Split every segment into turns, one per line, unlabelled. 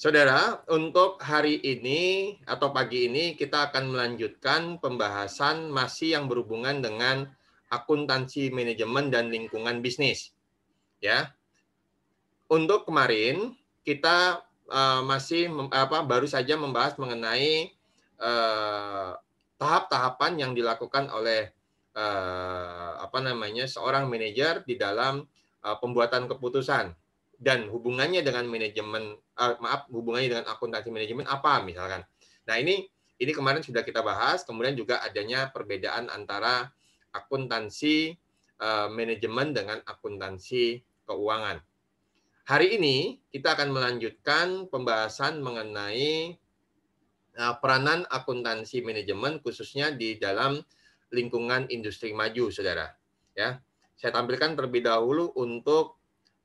Saudara, untuk hari ini atau pagi ini kita akan melanjutkan pembahasan masih yang berhubungan dengan akuntansi manajemen dan lingkungan bisnis. Ya. Untuk kemarin kita eh, masih apa baru saja membahas mengenai eh, tahap-tahapan yang dilakukan oleh uh, apa namanya seorang manajer di dalam uh, pembuatan keputusan dan hubungannya dengan manajemen uh, maaf hubungannya dengan akuntansi manajemen apa misalkan. Nah, ini ini kemarin sudah kita bahas, kemudian juga adanya perbedaan antara akuntansi uh, manajemen dengan akuntansi keuangan. Hari ini kita akan melanjutkan pembahasan mengenai uh, peranan akuntansi manajemen khususnya di dalam lingkungan industri maju, Saudara. Ya. Saya tampilkan terlebih dahulu untuk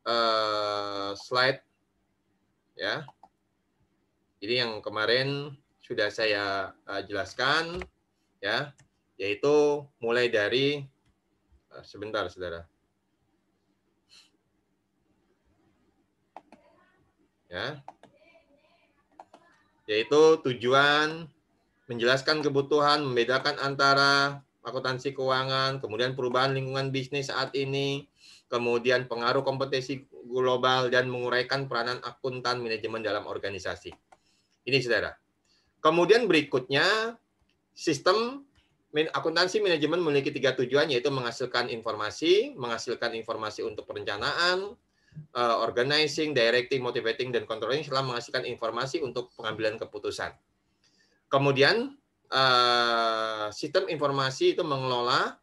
uh, slide ya. Jadi yang kemarin sudah saya uh, jelaskan ya, yaitu mulai dari uh, sebentar Saudara. Ya. Yaitu tujuan menjelaskan kebutuhan, membedakan antara akuntansi keuangan, kemudian perubahan lingkungan bisnis saat ini, kemudian pengaruh kompetisi global dan menguraikan peranan akuntan manajemen dalam organisasi. Ini saudara. Kemudian berikutnya sistem akuntansi manajemen memiliki tiga tujuan yaitu menghasilkan informasi, menghasilkan informasi untuk perencanaan, eh, organizing, directing, motivating, dan controlling setelah menghasilkan informasi untuk pengambilan keputusan. Kemudian eh, sistem informasi itu mengelola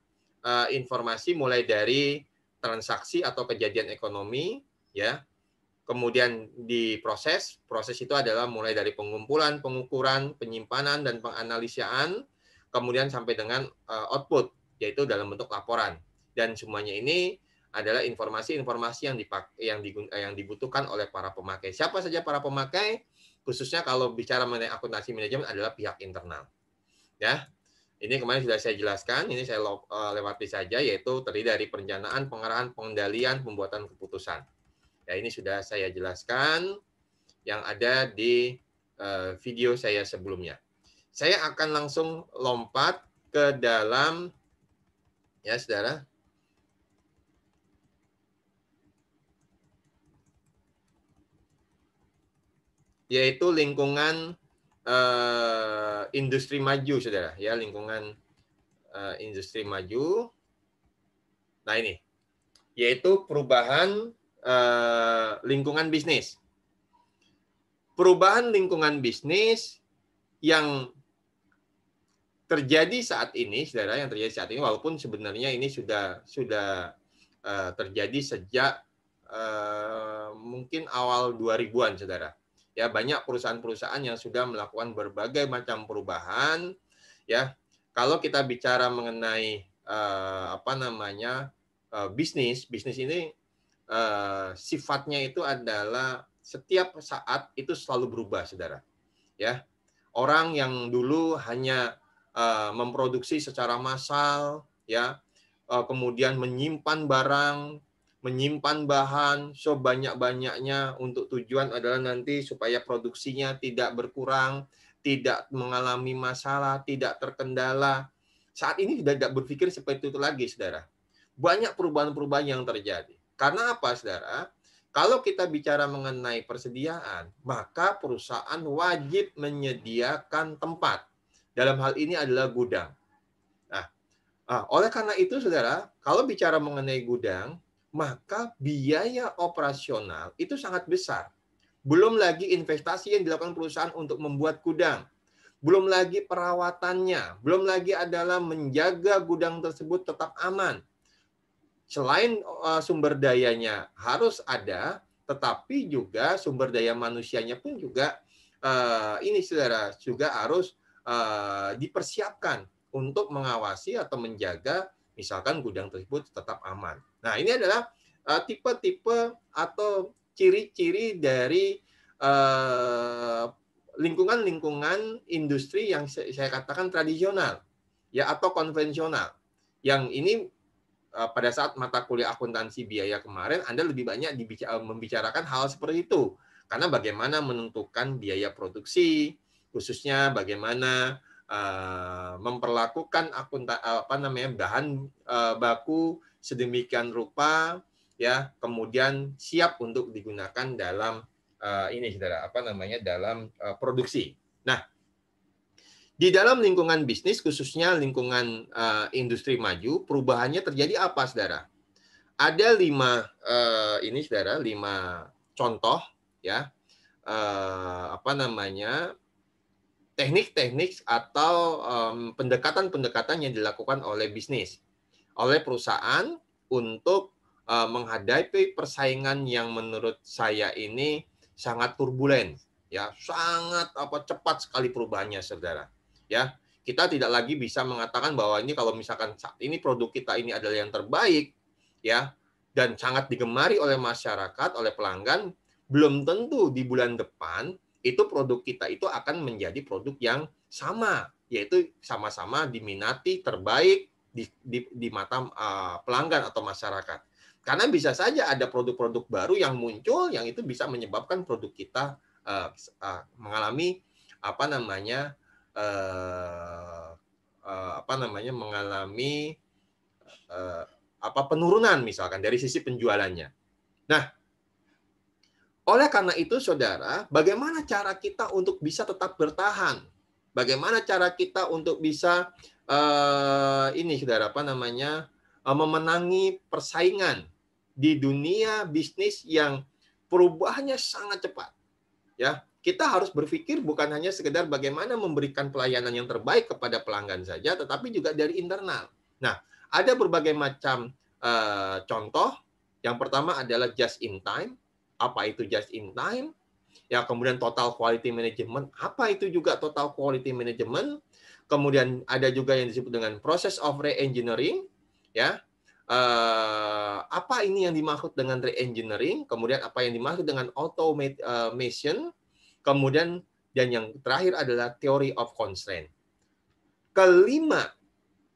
eh, informasi mulai dari transaksi atau kejadian ekonomi ya kemudian diproses proses itu adalah mulai dari pengumpulan pengukuran penyimpanan dan penganalisaan kemudian sampai dengan eh, output yaitu dalam bentuk laporan dan semuanya ini adalah informasi-informasi yang dipakai yang, eh, yang dibutuhkan oleh para pemakai siapa saja para pemakai khususnya kalau bicara mengenai akuntansi manajemen adalah pihak internal ya ini kemarin sudah saya jelaskan, ini saya eh, lewati saja, yaitu terdiri dari perencanaan, pengarahan, pengendalian, pembuatan keputusan. Ya, ini sudah saya jelaskan yang ada di eh, video saya sebelumnya. Saya akan langsung lompat ke dalam, ya saudara, yaitu lingkungan uh, industri maju saudara ya lingkungan uh, industri maju nah ini yaitu perubahan uh, lingkungan bisnis perubahan lingkungan bisnis yang terjadi saat ini saudara yang terjadi saat ini walaupun sebenarnya ini sudah sudah uh, terjadi sejak uh, mungkin awal 2000-an saudara ya banyak perusahaan-perusahaan yang sudah melakukan berbagai macam perubahan ya kalau kita bicara mengenai uh, apa namanya uh, bisnis bisnis ini uh, sifatnya itu adalah setiap saat itu selalu berubah saudara ya orang yang dulu hanya uh, memproduksi secara massal ya uh, kemudian menyimpan barang menyimpan bahan sebanyak-banyaknya untuk tujuan adalah nanti supaya produksinya tidak berkurang, tidak mengalami masalah, tidak terkendala. Saat ini sudah tidak berpikir seperti itu lagi, saudara. Banyak perubahan-perubahan yang terjadi. Karena apa, saudara? Kalau kita bicara mengenai persediaan, maka perusahaan wajib menyediakan tempat. Dalam hal ini adalah gudang. Nah, ah, oleh karena itu, saudara, kalau bicara mengenai gudang, maka biaya operasional itu sangat besar. Belum lagi investasi yang dilakukan perusahaan untuk membuat gudang. Belum lagi perawatannya. Belum lagi adalah menjaga gudang tersebut tetap aman. Selain eh, sumber dayanya harus ada, tetapi juga sumber daya manusianya pun juga eh, ini saudara juga harus eh, dipersiapkan untuk mengawasi atau menjaga misalkan gudang tersebut tetap aman. Nah, ini adalah eh, tipe-tipe uh, atau ciri-ciri dari eh, lingkungan-lingkungan uh, industri yang saya katakan tradisional ya atau konvensional. Yang ini uh, pada saat mata kuliah akuntansi biaya kemarin Anda lebih banyak dibicara, membicarakan hal seperti itu. Karena bagaimana menentukan biaya produksi, khususnya bagaimana uh, memperlakukan akunta apa namanya bahan uh, baku sedemikian rupa ya kemudian siap untuk digunakan dalam uh, ini saudara apa namanya dalam uh, produksi. Nah di dalam lingkungan bisnis khususnya lingkungan uh, industri maju perubahannya terjadi apa saudara? Ada lima uh, ini saudara lima contoh ya uh, apa namanya teknik-teknik atau mmm, pendekatan-pendekatan yang dilakukan oleh bisnis oleh perusahaan untuk uh, menghadapi persaingan yang menurut saya ini sangat turbulen ya sangat apa cepat sekali perubahannya saudara ya kita tidak lagi bisa mengatakan bahwa ini kalau misalkan saat ini produk kita ini adalah yang terbaik ya dan sangat digemari oleh masyarakat oleh pelanggan belum tentu di bulan depan itu produk kita itu akan menjadi produk yang sama yaitu sama-sama diminati terbaik di, di, di mata uh, pelanggan atau masyarakat. Karena bisa saja ada produk-produk baru yang muncul yang itu bisa menyebabkan produk kita uh, uh, mengalami apa namanya uh, uh, apa namanya mengalami uh, apa penurunan misalkan dari sisi penjualannya. Nah, oleh karena itu saudara, bagaimana cara kita untuk bisa tetap bertahan? Bagaimana cara kita untuk bisa uh, ini saudara apa namanya uh, memenangi persaingan di dunia bisnis yang perubahannya sangat cepat. Ya, kita harus berpikir bukan hanya sekedar bagaimana memberikan pelayanan yang terbaik kepada pelanggan saja, tetapi juga dari internal. Nah, ada berbagai macam uh, contoh. Yang pertama adalah just in time. Apa itu just in time? Ya, kemudian total quality management. Apa itu juga total quality management? Kemudian ada juga yang disebut dengan proses of reengineering, ya. Eh, apa ini yang dimaksud dengan reengineering? Kemudian apa yang dimaksud dengan automation? Eh, Kemudian dan yang terakhir adalah theory of constraint. Kelima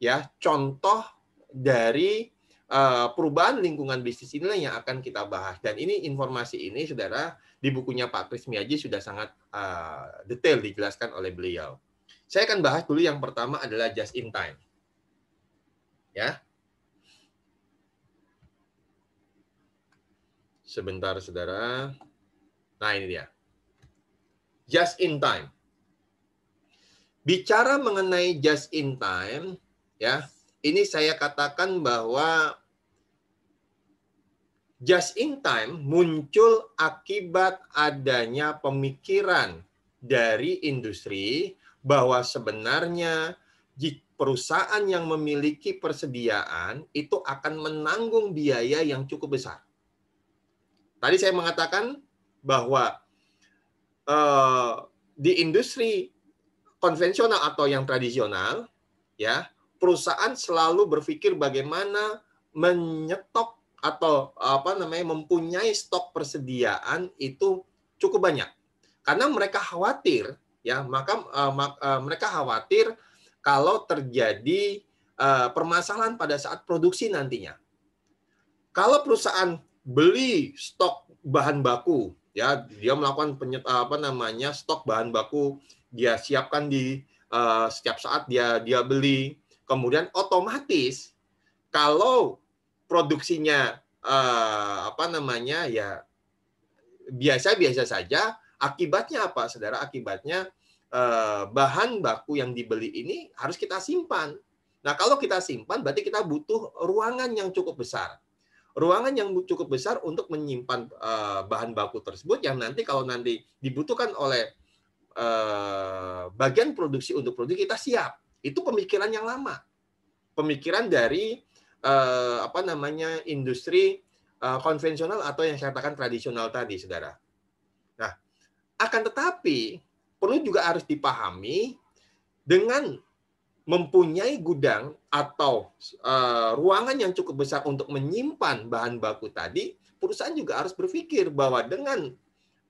ya contoh dari eh, perubahan lingkungan bisnis inilah yang akan kita bahas dan ini informasi ini saudara di bukunya Pak Kris Miaji sudah sangat detail dijelaskan oleh beliau. Saya akan bahas dulu yang pertama adalah just in time. Ya. Sebentar saudara. Nah, ini dia. Just in time. Bicara mengenai just in time, ya. Ini saya katakan bahwa just in time muncul akibat adanya pemikiran dari industri bahwa sebenarnya perusahaan yang memiliki persediaan itu akan menanggung biaya yang cukup besar. Tadi saya mengatakan bahwa uh, di industri konvensional atau yang tradisional, ya perusahaan selalu berpikir bagaimana menyetok atau apa namanya mempunyai stok persediaan itu cukup banyak karena mereka khawatir ya maka uh, mak, uh, mereka khawatir kalau terjadi uh, permasalahan pada saat produksi nantinya. Kalau perusahaan beli stok bahan baku, ya dia melakukan penyet, apa namanya stok bahan baku, dia siapkan di uh, setiap saat dia dia beli, kemudian otomatis kalau produksinya uh, apa namanya ya biasa-biasa saja, akibatnya apa, saudara? Akibatnya Eh, bahan baku yang dibeli ini harus kita simpan. Nah, kalau kita simpan berarti kita butuh ruangan yang cukup besar. Ruangan yang cukup besar untuk menyimpan eh, bahan baku tersebut yang nanti kalau nanti dibutuhkan oleh eh, bagian produksi untuk produksi kita siap. Itu pemikiran yang lama. Pemikiran dari apa namanya industri konvensional atau yang saya katakan tradisional tadi, saudara. Nah, akan tetapi perlu juga harus dipahami dengan mempunyai gudang atau uh, ruangan yang cukup besar untuk menyimpan bahan baku tadi, perusahaan juga harus berpikir bahwa dengan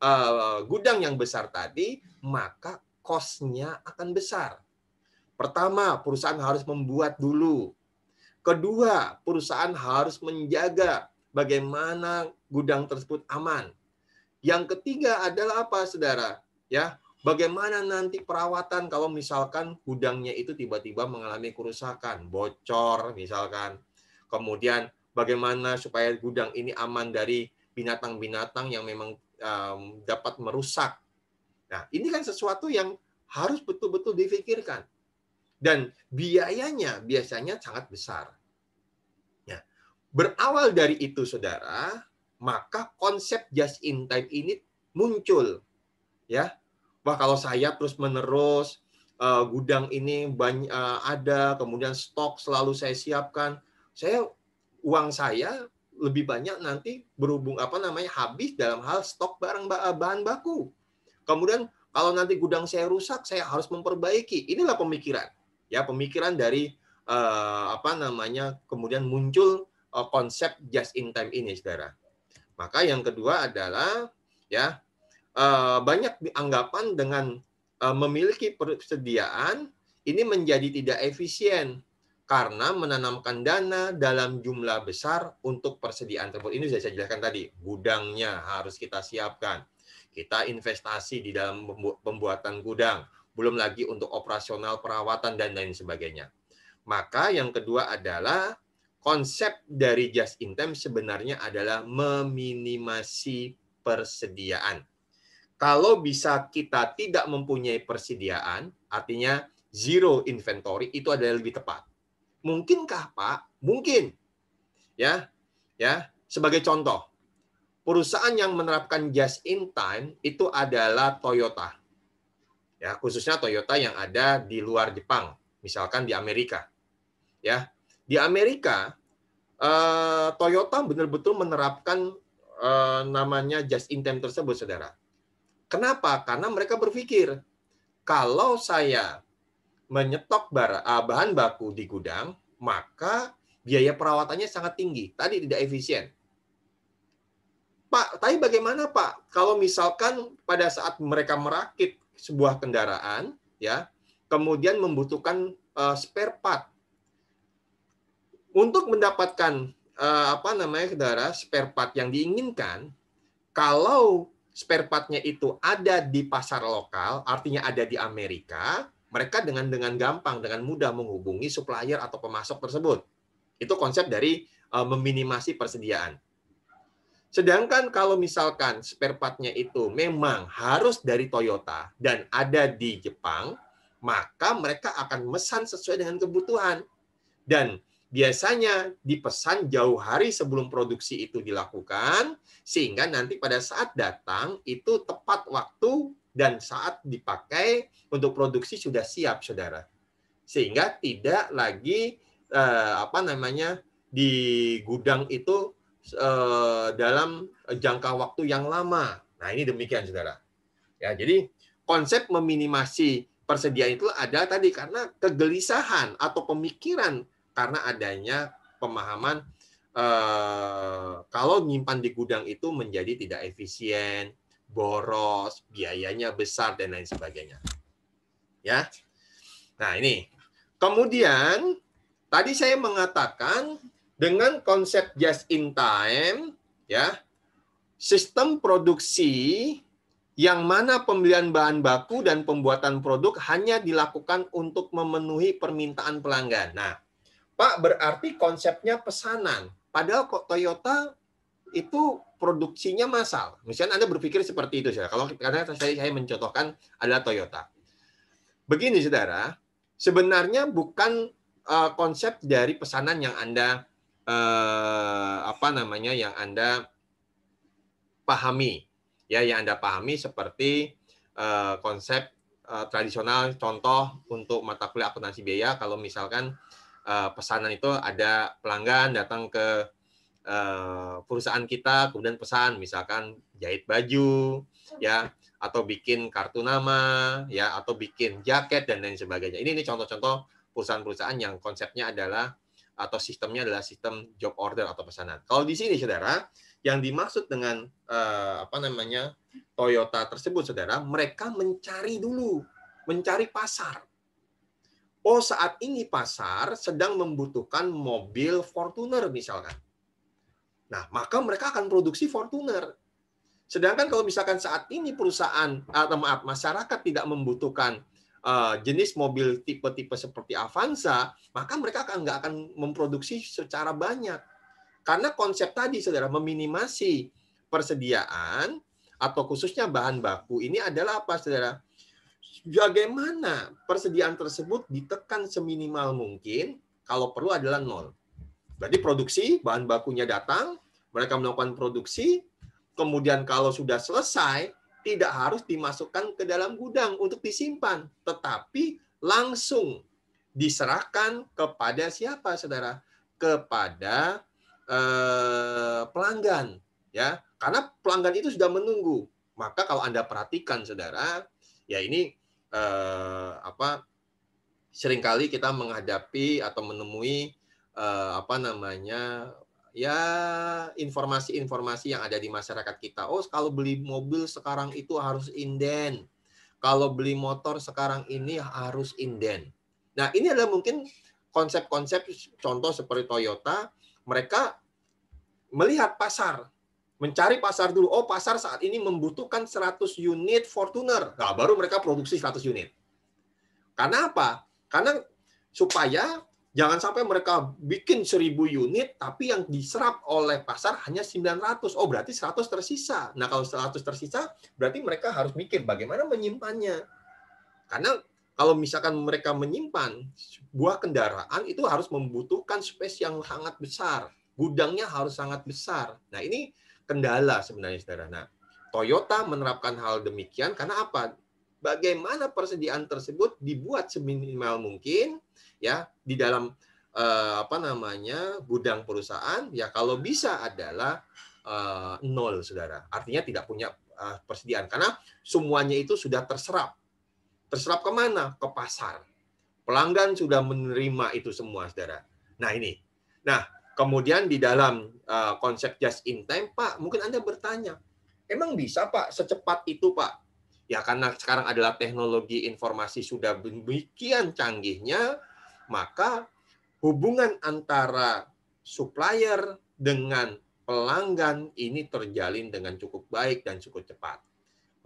uh, gudang yang besar tadi, maka kosnya akan besar. Pertama, perusahaan harus membuat dulu. Kedua, perusahaan harus menjaga bagaimana gudang tersebut aman. Yang ketiga adalah apa, saudara? Ya, Bagaimana nanti perawatan kalau misalkan gudangnya itu tiba-tiba mengalami kerusakan, bocor misalkan. Kemudian bagaimana supaya gudang ini aman dari binatang-binatang yang memang um, dapat merusak. Nah, ini kan sesuatu yang harus betul-betul difikirkan. Dan biayanya biasanya sangat besar. Ya. Berawal dari itu, saudara, maka konsep just in time ini muncul. Ya, wah kalau saya terus menerus uh, gudang ini banyak uh, ada, kemudian stok selalu saya siapkan, saya uang saya lebih banyak nanti berhubung apa namanya habis dalam hal stok barang eh, bahan baku. Kemudian kalau nanti gudang saya rusak, saya harus memperbaiki. Inilah pemikiran, ya pemikiran dari uh, apa namanya kemudian muncul uh, konsep just in time ini, saudara. Maka yang kedua adalah ya Eh, banyak dianggapan dengan eh, memiliki persediaan ini menjadi tidak efisien karena menanamkan dana dalam jumlah besar untuk persediaan tersebut. Ini sudah saya jelaskan tadi, gudangnya harus kita siapkan. Kita investasi di dalam pembuatan gudang, belum lagi untuk operasional perawatan dan lain sebagainya. Maka yang kedua adalah konsep dari just in time sebenarnya adalah meminimasi persediaan kalau bisa kita tidak mempunyai persediaan, artinya zero inventory itu adalah lebih tepat. Mungkinkah, Pak? Mungkin. Ya. Ya, sebagai contoh, perusahaan yang menerapkan just in time itu adalah Toyota. Ya, khususnya Toyota yang ada di luar Jepang, misalkan di Amerika. Ya. Di Amerika, eh, Toyota benar benar menerapkan eh, namanya just in time tersebut, Saudara Kenapa? Karena mereka berpikir kalau saya menyetok ah, bahan baku di gudang, maka biaya perawatannya sangat tinggi. Tadi tidak efisien. Pak, tapi bagaimana Pak kalau misalkan pada saat mereka merakit sebuah kendaraan, ya, kemudian membutuhkan uh, spare part untuk mendapatkan uh, apa namanya kendaraan spare part yang diinginkan, kalau spare partnya itu ada di pasar lokal, artinya ada di Amerika, mereka dengan dengan gampang, dengan mudah menghubungi supplier atau pemasok tersebut. Itu konsep dari eh, meminimasi persediaan. Sedangkan kalau misalkan spare partnya itu memang harus dari Toyota dan ada di Jepang, maka mereka akan mesan sesuai dengan kebutuhan. Dan biasanya dipesan jauh hari sebelum produksi itu dilakukan, sehingga nanti pada saat datang itu tepat waktu dan saat dipakai untuk produksi sudah siap, saudara. Sehingga tidak lagi eh, apa namanya di gudang itu eh, dalam jangka waktu yang lama. Nah ini demikian, saudara. Ya, jadi konsep meminimasi persediaan itu ada tadi karena kegelisahan atau pemikiran karena adanya pemahaman eh, kalau nyimpan di gudang itu menjadi tidak efisien, boros, biayanya besar dan lain sebagainya. Ya. Nah, ini. Kemudian tadi saya mengatakan dengan konsep just in time ya, sistem produksi yang mana pembelian bahan baku dan pembuatan produk hanya dilakukan untuk memenuhi permintaan pelanggan. Nah, Pak berarti konsepnya pesanan. Padahal kok Toyota itu produksinya massal. Misalnya Anda berpikir seperti itu, saudara. Kalau karena saya, saya mencontohkan adalah Toyota. Begini, saudara, sebenarnya bukan uh, konsep dari pesanan yang Anda uh, apa namanya yang Anda pahami, ya yang Anda pahami seperti uh, konsep uh, tradisional contoh untuk mata kuliah akuntansi biaya kalau misalkan Eh, pesanan itu ada pelanggan datang ke eh, perusahaan kita kemudian pesan misalkan jahit baju ya atau bikin kartu nama ya atau bikin jaket dan lain sebagainya. Ini ini contoh-contoh perusahaan-perusahaan yang konsepnya adalah atau sistemnya adalah sistem job order atau pesanan. Kalau di sini saudara, yang dimaksud dengan eh, apa namanya Toyota tersebut saudara, mereka mencari dulu, mencari pasar oh saat ini pasar sedang membutuhkan mobil Fortuner misalkan. Nah, maka mereka akan produksi Fortuner. Sedangkan kalau misalkan saat ini perusahaan atau ah, maaf masyarakat tidak membutuhkan uh, jenis mobil tipe-tipe seperti Avanza, maka mereka akan nggak akan memproduksi secara banyak. Karena konsep tadi saudara meminimasi persediaan atau khususnya bahan baku ini adalah apa saudara? bagaimana persediaan tersebut ditekan seminimal mungkin, kalau perlu adalah nol. Berarti produksi, bahan bakunya datang, mereka melakukan produksi, kemudian kalau sudah selesai, tidak harus dimasukkan ke dalam gudang untuk disimpan, tetapi langsung diserahkan kepada siapa, saudara? Kepada eh, pelanggan, ya. Karena pelanggan itu sudah menunggu. Maka kalau anda perhatikan, saudara, ya ini eh, apa seringkali kita menghadapi atau menemui eh, apa namanya ya informasi-informasi yang ada di masyarakat kita. Oh, kalau beli mobil sekarang itu harus inden. Kalau beli motor sekarang ini harus inden. Nah, ini adalah mungkin konsep-konsep contoh seperti Toyota, mereka melihat pasar mencari pasar dulu. Oh, pasar saat ini membutuhkan 100 unit Fortuner. Nah, baru mereka produksi 100 unit. Karena apa? Karena supaya jangan sampai mereka bikin 1000 unit tapi yang diserap oleh pasar hanya 900. Oh, berarti 100 tersisa. Nah, kalau 100 tersisa berarti mereka harus mikir bagaimana menyimpannya. Karena kalau misalkan mereka menyimpan sebuah kendaraan itu harus membutuhkan space yang sangat besar. Gudangnya harus sangat besar. Nah, ini kendala sebenarnya saudara. Nah, Toyota menerapkan hal demikian karena apa? Bagaimana persediaan tersebut dibuat seminimal mungkin ya di dalam eh, apa namanya gudang perusahaan ya kalau bisa adalah eh, nol saudara. Artinya tidak punya eh, persediaan karena semuanya itu sudah terserap. Terserap kemana? Ke pasar. Pelanggan sudah menerima itu semua saudara. Nah ini. Nah Kemudian di dalam uh, konsep just in time, Pak, mungkin Anda bertanya, emang bisa Pak secepat itu Pak? Ya karena sekarang adalah teknologi informasi sudah demikian canggihnya, maka hubungan antara supplier dengan pelanggan ini terjalin dengan cukup baik dan cukup cepat.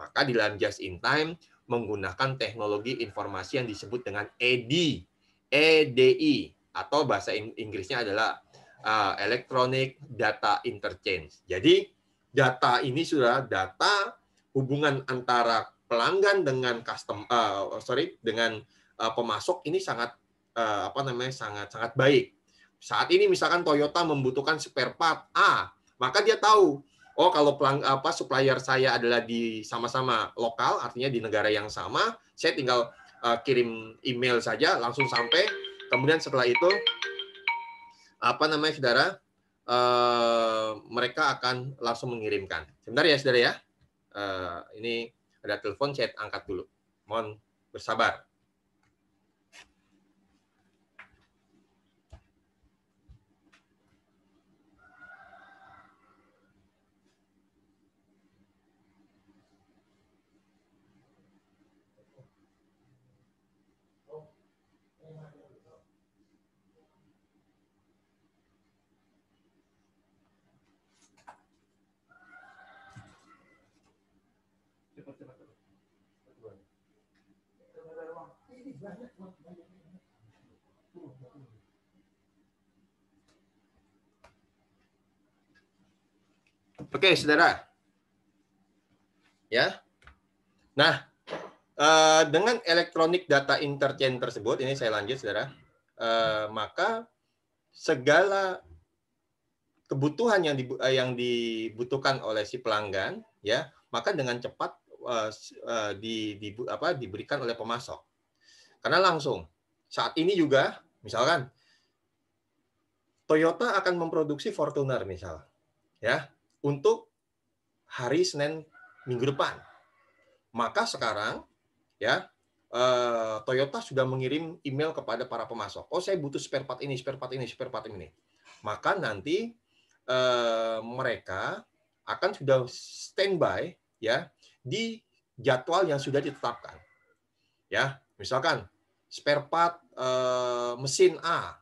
Maka di dalam just in time menggunakan teknologi informasi yang disebut dengan EDI, EDI atau bahasa Inggrisnya adalah Elektronik uh, electronic data interchange. Jadi data ini sudah data hubungan antara pelanggan dengan custom uh, sorry dengan uh, pemasok ini sangat uh, apa namanya sangat sangat baik. Saat ini misalkan Toyota membutuhkan spare part A, maka dia tahu oh kalau pelang apa supplier saya adalah di sama-sama lokal artinya di negara yang sama, saya tinggal uh, kirim email saja langsung sampai kemudian setelah itu apa namanya saudara uh, mereka akan langsung mengirimkan sebentar ya saudara ya uh, ini ada telepon chat angkat dulu mohon bersabar Oke, okay, saudara. Ya. Nah, eh, dengan elektronik data interchange tersebut, ini saya lanjut, saudara. Eh, maka segala kebutuhan eh, yang, dibutuhkan oleh si pelanggan, ya, maka dengan cepat di, di, apa, diberikan oleh pemasok. Karena langsung. Saat ini juga, misalkan Toyota akan memproduksi Fortuner misal, ya, untuk hari Senin minggu depan. Maka sekarang, ya, eh, Toyota sudah mengirim email kepada para pemasok. Oh, saya butuh spare part ini, spare part ini, spare part ini. Maka nanti eh, mereka akan sudah standby ya di jadwal yang sudah ditetapkan. Ya, Misalkan spare part e, mesin A,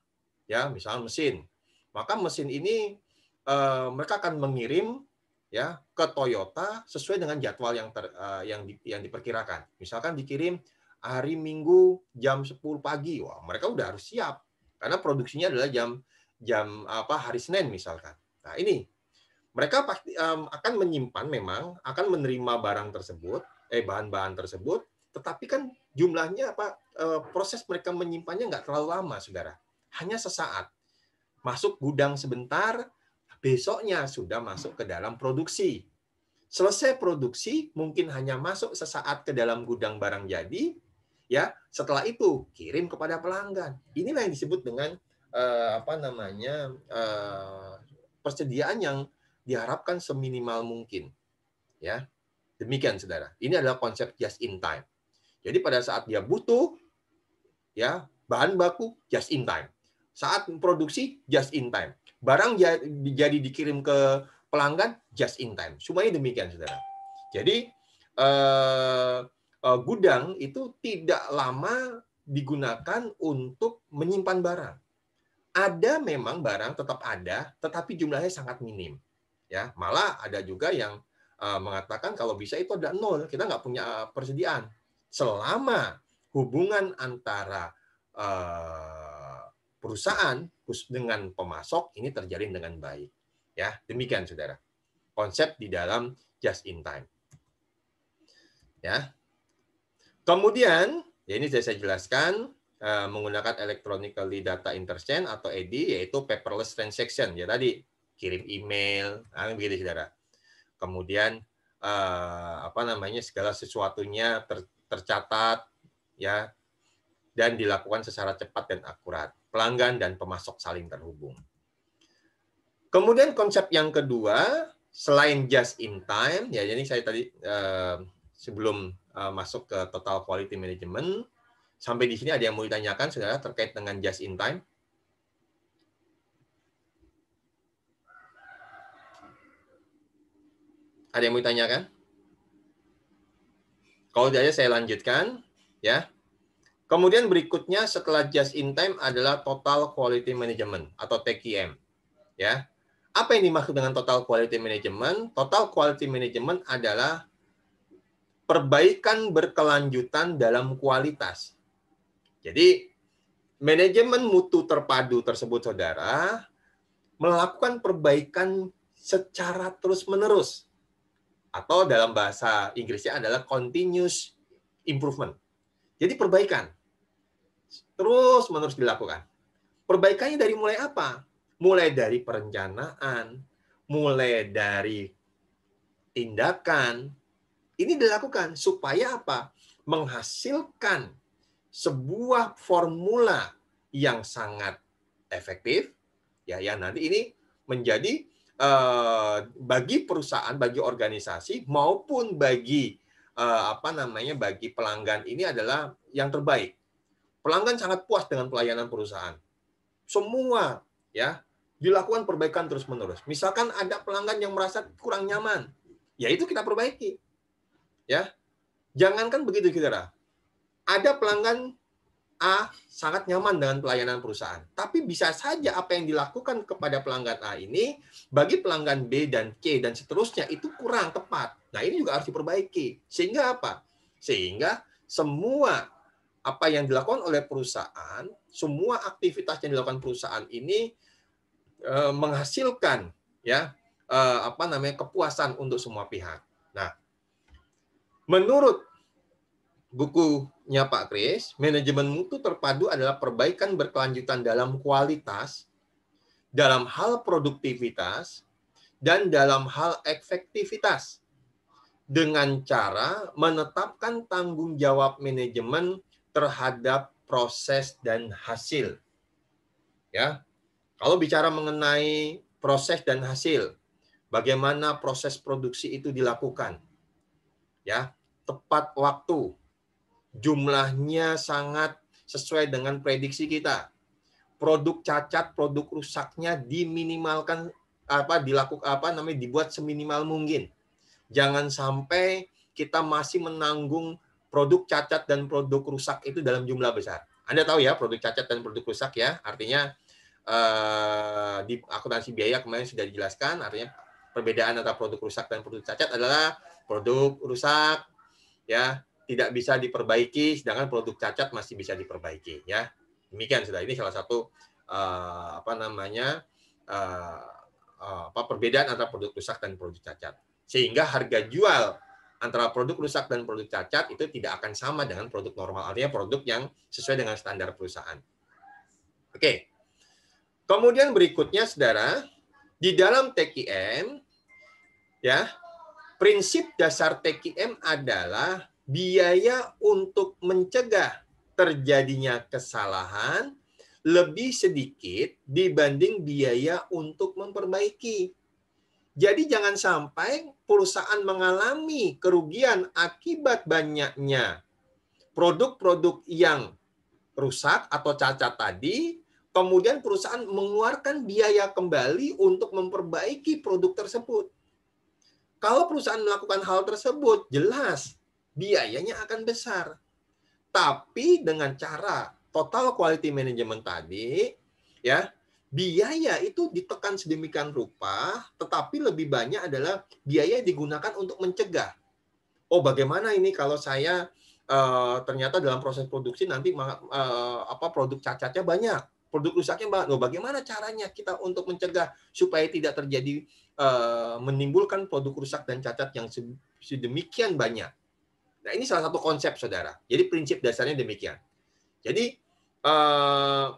ya misalnya mesin, maka mesin ini e, mereka akan mengirim ya ke Toyota sesuai dengan jadwal yang ter, e, yang di, yang diperkirakan. Misalkan dikirim hari Minggu jam 10 pagi, wah mereka udah harus siap karena produksinya adalah jam jam apa hari Senin misalkan. Nah ini mereka pasti um, akan menyimpan memang akan menerima barang tersebut, eh bahan-bahan tersebut, tetapi kan jumlahnya apa eh, proses mereka menyimpannya nggak terlalu lama, saudara. Hanya sesaat. Masuk gudang sebentar, besoknya sudah masuk ke dalam produksi. Selesai produksi, mungkin hanya masuk sesaat ke dalam gudang barang jadi, ya. Setelah itu kirim kepada pelanggan. Inilah yang disebut dengan eh, apa namanya eh, persediaan yang diharapkan seminimal mungkin, ya. Demikian, saudara. Ini adalah konsep just in time. Jadi pada saat dia butuh ya bahan baku just in time. Saat produksi just in time. Barang jadi dikirim ke pelanggan just in time. Semuanya demikian Saudara. Jadi eh, eh, gudang itu tidak lama digunakan untuk menyimpan barang. Ada memang barang tetap ada, tetapi jumlahnya sangat minim. Ya, malah ada juga yang eh, mengatakan kalau bisa itu ada nol, kita nggak punya eh, persediaan selama hubungan antara eh, perusahaan dengan pemasok ini terjalin dengan baik. Ya, demikian Saudara. Konsep di dalam just in time. Ya. Kemudian, ya ini sudah saya jelaskan eh, menggunakan electronically data interchange atau EDI yaitu paperless transaction. Ya tadi kirim email, nah, begitu Saudara. Kemudian eh, apa namanya segala sesuatunya ter, tercatat ya dan dilakukan secara cepat dan akurat. Pelanggan dan pemasok saling terhubung. Kemudian konsep yang kedua selain just in time ya jadi saya tadi eh, sebelum eh, masuk ke total quality management sampai di sini ada yang mau ditanyakan saudara terkait dengan just in time? Ada yang mau ditanyakan? Kalau tidak ada saya lanjutkan ya. Kemudian berikutnya setelah just in time adalah total quality management atau TQM. Ya. Apa yang dimaksud dengan total quality management? Total quality management adalah perbaikan berkelanjutan dalam kualitas. Jadi manajemen mutu terpadu tersebut saudara melakukan perbaikan secara terus-menerus atau dalam bahasa Inggrisnya adalah continuous improvement. Jadi perbaikan terus menerus dilakukan. Perbaikannya dari mulai apa? Mulai dari perencanaan, mulai dari tindakan. Ini dilakukan supaya apa? Menghasilkan sebuah formula yang sangat efektif ya yang nanti ini menjadi Eh, bagi perusahaan, bagi organisasi maupun bagi eh, apa namanya bagi pelanggan ini adalah yang terbaik. Pelanggan sangat puas dengan pelayanan perusahaan. Semua ya dilakukan perbaikan terus-menerus. Misalkan ada pelanggan yang merasa kurang nyaman, ya itu kita perbaiki. Ya. Jangankan begitu kita. Ada pelanggan A sangat nyaman dengan pelayanan perusahaan. Tapi bisa saja apa yang dilakukan kepada pelanggan A ini bagi pelanggan B dan C dan seterusnya itu kurang tepat. Nah, ini juga harus diperbaiki. Sehingga apa? Sehingga semua apa yang dilakukan oleh perusahaan, semua aktivitas yang dilakukan perusahaan ini e, menghasilkan ya e, apa namanya kepuasan untuk semua pihak. Nah, menurut bukunya Pak Kris, manajemen mutu terpadu adalah perbaikan berkelanjutan dalam kualitas, dalam hal produktivitas, dan dalam hal efektivitas dengan cara menetapkan tanggung jawab manajemen terhadap proses dan hasil. Ya. Kalau bicara mengenai proses dan hasil, bagaimana proses produksi itu dilakukan? Ya, tepat waktu, jumlahnya sangat sesuai dengan prediksi kita. Produk cacat, produk rusaknya diminimalkan apa dilakukan apa namanya dibuat seminimal mungkin. Jangan sampai kita masih menanggung produk cacat dan produk rusak itu dalam jumlah besar. Anda tahu ya produk cacat dan produk rusak ya, artinya eh, di akuntansi biaya kemarin sudah dijelaskan, artinya perbedaan antara produk rusak dan produk cacat adalah produk rusak ya tidak bisa diperbaiki, sedangkan produk cacat masih bisa diperbaiki. Ya, demikian sudah ini salah satu uh, apa namanya uh, uh, apa perbedaan antara produk rusak dan produk cacat. Sehingga harga jual antara produk rusak dan produk cacat itu tidak akan sama dengan produk normal, artinya produk yang sesuai dengan standar perusahaan. Oke. Kemudian berikutnya saudara, di dalam TKM ya, prinsip dasar TKM adalah biaya untuk mencegah terjadinya kesalahan lebih sedikit dibanding biaya untuk memperbaiki. Jadi jangan sampai perusahaan mengalami kerugian akibat banyaknya produk-produk yang rusak atau cacat tadi, kemudian perusahaan mengeluarkan biaya kembali untuk memperbaiki produk tersebut. Kalau perusahaan melakukan hal tersebut, jelas biayanya akan besar. Tapi dengan cara total quality management tadi, ya biaya itu ditekan sedemikian rupa, tetapi lebih banyak adalah biaya yang digunakan untuk mencegah. Oh, bagaimana ini kalau saya uh, ternyata dalam proses produksi nanti uh, apa produk cacatnya banyak, produk rusaknya banyak. Oh, bagaimana caranya kita untuk mencegah supaya tidak terjadi uh, menimbulkan produk rusak dan cacat yang sedemikian banyak? Nah, ini salah satu konsep, saudara. Jadi prinsip dasarnya demikian. Jadi eh,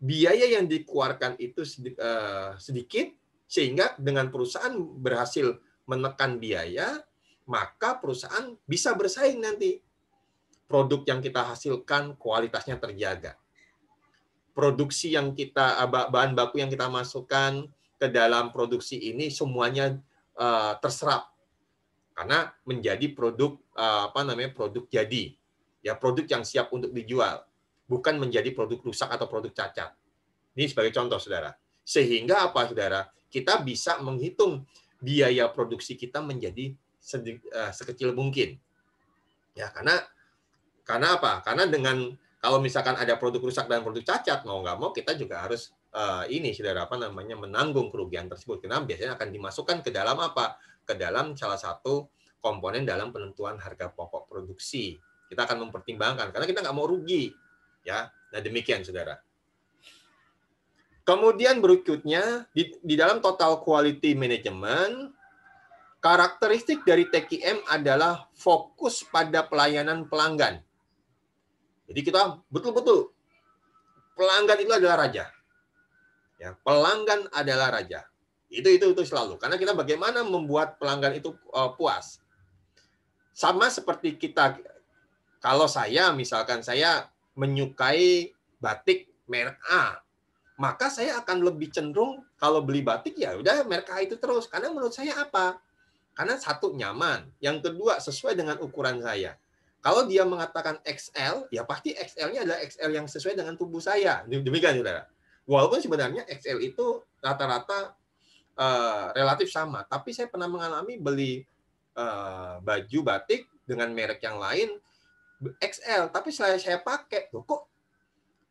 biaya yang dikeluarkan itu eh, sedikit, sehingga dengan perusahaan berhasil menekan biaya, maka perusahaan bisa bersaing nanti. Produk yang kita hasilkan kualitasnya terjaga. Produksi yang kita eh, bahan baku yang kita masukkan ke dalam produksi ini semuanya eh, terserap karena menjadi produk eh, apa namanya produk jadi ya produk yang siap untuk dijual bukan menjadi produk rusak atau produk cacat ini sebagai contoh saudara sehingga apa saudara kita bisa menghitung biaya produksi kita menjadi eh, sekecil mungkin ya karena karena apa karena dengan kalau misalkan ada produk rusak dan produk cacat mau nggak mau kita juga harus eh, ini saudara apa namanya menanggung kerugian tersebut karena biasanya akan dimasukkan ke dalam apa ke dalam salah satu komponen dalam penentuan harga pokok produksi. Kita akan mempertimbangkan karena kita nggak mau rugi, ya. Nah demikian saudara. Kemudian berikutnya di, di dalam total quality management karakteristik dari TQM adalah fokus pada pelayanan pelanggan. Jadi kita betul-betul pelanggan itu adalah raja. Ya, pelanggan adalah raja. Itu itu itu selalu. Karena kita bagaimana membuat pelanggan itu uh, puas. Sama seperti kita kalau saya misalkan saya menyukai batik merek A, maka saya akan lebih cenderung kalau beli batik ya udah merek A itu terus. Karena menurut saya apa? Karena satu nyaman, yang kedua sesuai dengan ukuran saya. Kalau dia mengatakan XL, ya pasti XL-nya adalah XL yang sesuai dengan tubuh saya. Demikian, saudara. Walaupun sebenarnya XL itu rata-rata Eh, relatif sama. Tapi saya pernah mengalami beli uh, baju batik dengan merek yang lain XL, tapi setelah saya pakai, loh kok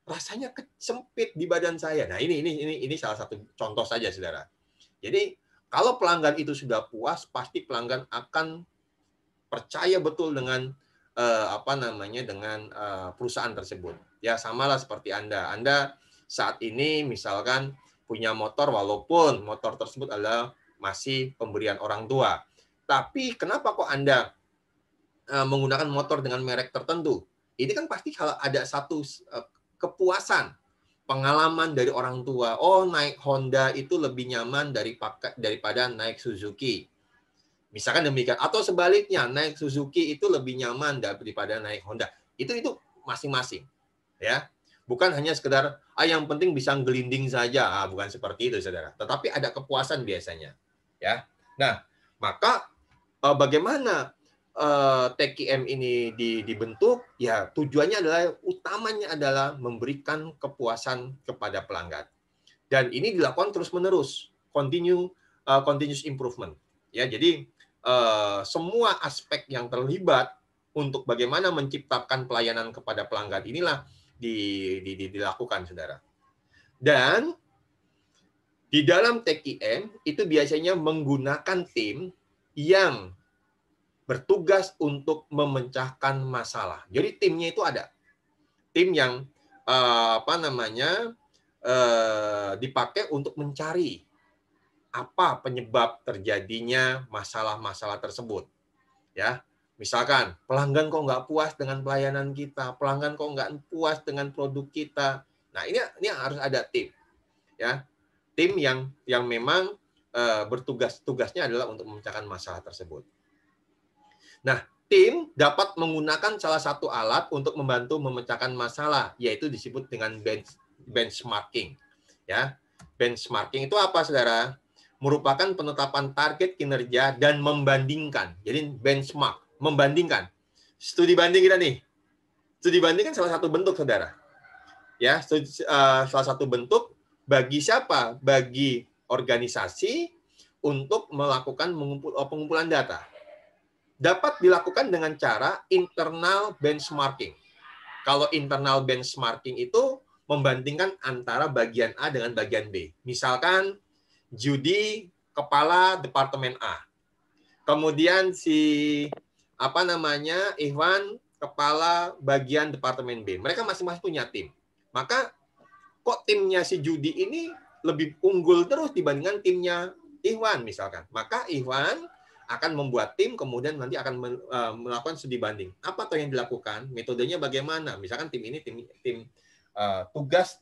rasanya sempit di badan saya. Nah ini ini ini ini salah satu contoh saja, saudara. Jadi kalau pelanggan itu sudah puas, pasti pelanggan akan percaya betul dengan uh, apa namanya dengan uh, perusahaan tersebut. Ya samalah seperti anda. Anda saat ini misalkan punya motor walaupun motor tersebut adalah masih pemberian orang tua. Tapi kenapa kok Anda e, menggunakan motor dengan merek tertentu? Ini kan pasti kalau ada satu e, kepuasan pengalaman dari orang tua. Oh, naik Honda itu lebih nyaman dari daripada naik Suzuki. Misalkan demikian atau sebaliknya, naik Suzuki itu lebih nyaman daripada naik Honda. Itu itu masing-masing. Ya. Bukan hanya sekedar, ah yang penting bisa gelinding saja. Ah, bukan seperti itu, saudara. Tetapi ada kepuasan biasanya. ya. Nah, maka eh, bagaimana eh, TKM ini di, dibentuk? Ya, tujuannya adalah, utamanya adalah memberikan kepuasan kepada pelanggan. Dan ini dilakukan terus-menerus. Continue, uh, continuous improvement. Ya, jadi uh, semua aspek yang terlibat untuk bagaimana menciptakan pelayanan kepada pelanggan inilah di, di, di, dilakukan, saudara. Dan di dalam TQM itu biasanya menggunakan tim yang bertugas untuk memecahkan masalah. Jadi timnya itu ada. Tim yang eh, apa namanya eh, dipakai untuk mencari apa penyebab terjadinya masalah-masalah tersebut. Ya. Misalkan pelanggan kok nggak puas dengan pelayanan kita, pelanggan kok nggak puas dengan produk kita. Nah ini ini harus ada tim, ya tim yang yang memang e, bertugas tugasnya adalah untuk memecahkan masalah tersebut. Nah tim dapat menggunakan salah satu alat untuk membantu memecahkan masalah, yaitu disebut dengan bench, benchmarking. Ya benchmarking itu apa saudara? Merupakan penetapan target kinerja dan membandingkan. Jadi benchmark membandingkan. Studi banding kita nih. Studi banding kan salah satu bentuk, saudara. Ya, studi, uh, salah satu bentuk bagi siapa? Bagi organisasi untuk melakukan mengumpul, eh, pengumpulan data. Dapat dilakukan dengan cara internal benchmarking. Kalau internal benchmarking itu membandingkan antara bagian A dengan bagian B. Misalkan Judi kepala departemen A. Kemudian si apa namanya Ikhwan kepala bagian departemen B. Mereka masing-masing punya tim. Maka kok timnya si Judi ini lebih unggul terus dibandingkan timnya Ikhwan misalkan. Maka Ikhwan akan membuat tim kemudian nanti akan e, melakukan studi banding. Apa tuh yang dilakukan? Metodenya bagaimana? Misalkan tim ini tim tim uh, tugas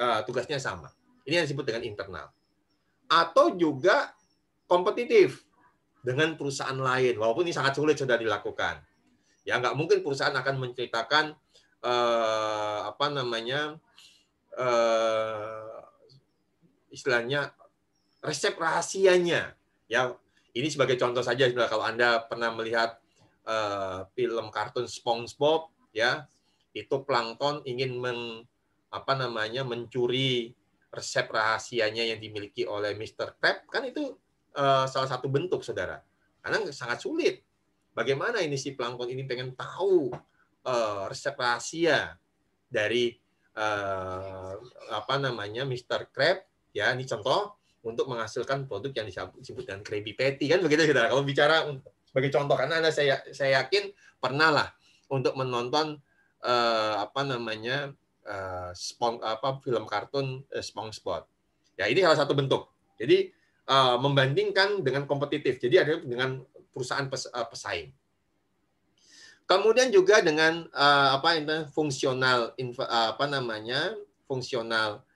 uh, tugasnya sama. Ini yang disebut dengan internal. Atau juga kompetitif dengan perusahaan lain. Walaupun ini sangat sulit sudah dilakukan. Ya nggak mungkin perusahaan akan menceritakan eh, apa namanya eh, istilahnya resep rahasianya. Ya ini sebagai contoh saja sebenarnya kalau anda pernah melihat eh, film kartun SpongeBob ya itu plankton ingin meng, apa namanya mencuri resep rahasianya yang dimiliki oleh Mr. Krab kan itu Eh, salah satu bentuk, saudara. Karena sangat sulit. Bagaimana ini si pelangkon ini pengen tahu eh, resep rahasia dari eh, apa namanya Mr. Crab ya ini contoh untuk menghasilkan produk yang disebut dengan Krabby Patty kan begitu saudara. Kalau bicara sebagai contoh karena anda saya saya yakin pernah lah untuk menonton apa namanya spong, apa film kartun SpongeBob. Ya ini salah satu bentuk. Jadi Eh, membandingkan dengan kompetitif. Jadi ada dengan perusahaan pes, eh, pesaing. Kemudian juga dengan uh, apa itu fungsional inf, uh, apa namanya fungsional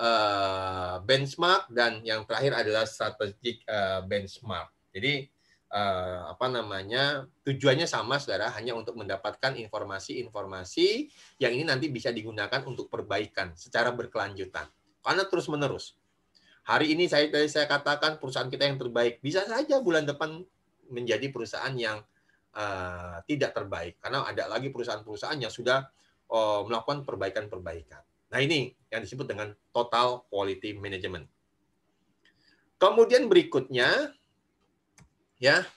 uh, benchmark dan yang terakhir adalah strategic uh, benchmark. Jadi uh, apa namanya tujuannya sama saudara hanya untuk mendapatkan informasi-informasi yang ini nanti bisa digunakan untuk perbaikan secara berkelanjutan karena terus menerus Hari ini saya tadi saya katakan perusahaan kita yang terbaik. Bisa saja bulan depan menjadi perusahaan yang uh, tidak terbaik karena ada lagi perusahaan-perusahaan yang sudah uh, melakukan perbaikan-perbaikan. Nah, ini yang disebut dengan total quality management. Kemudian berikutnya ya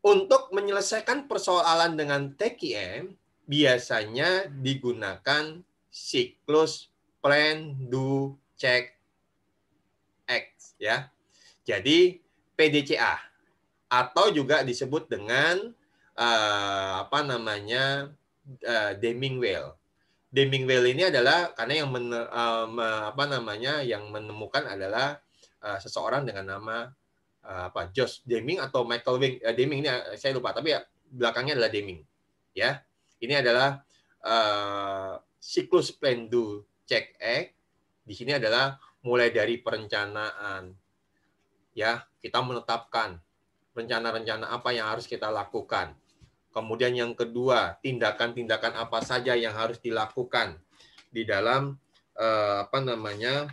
untuk menyelesaikan persoalan dengan TQM biasanya digunakan siklus plan do check X ya. Jadi PDCA atau juga disebut dengan uh, apa namanya uh, Deming Whale. Deming Whale ini adalah karena yang men, uh, eh, apa namanya yang menemukan adalah uh, seseorang dengan nama uh, apa Josh Deming atau Michael Wing uh, Deming ini saya lupa tapi ya, belakangnya adalah Deming ya. Ini adalah uh, siklus Plendu Check Act. Di sini adalah mulai dari perencanaan. Ya, kita menetapkan rencana-rencana apa yang harus kita lakukan. Kemudian yang kedua, tindakan-tindakan apa saja yang harus dilakukan di dalam eh, apa namanya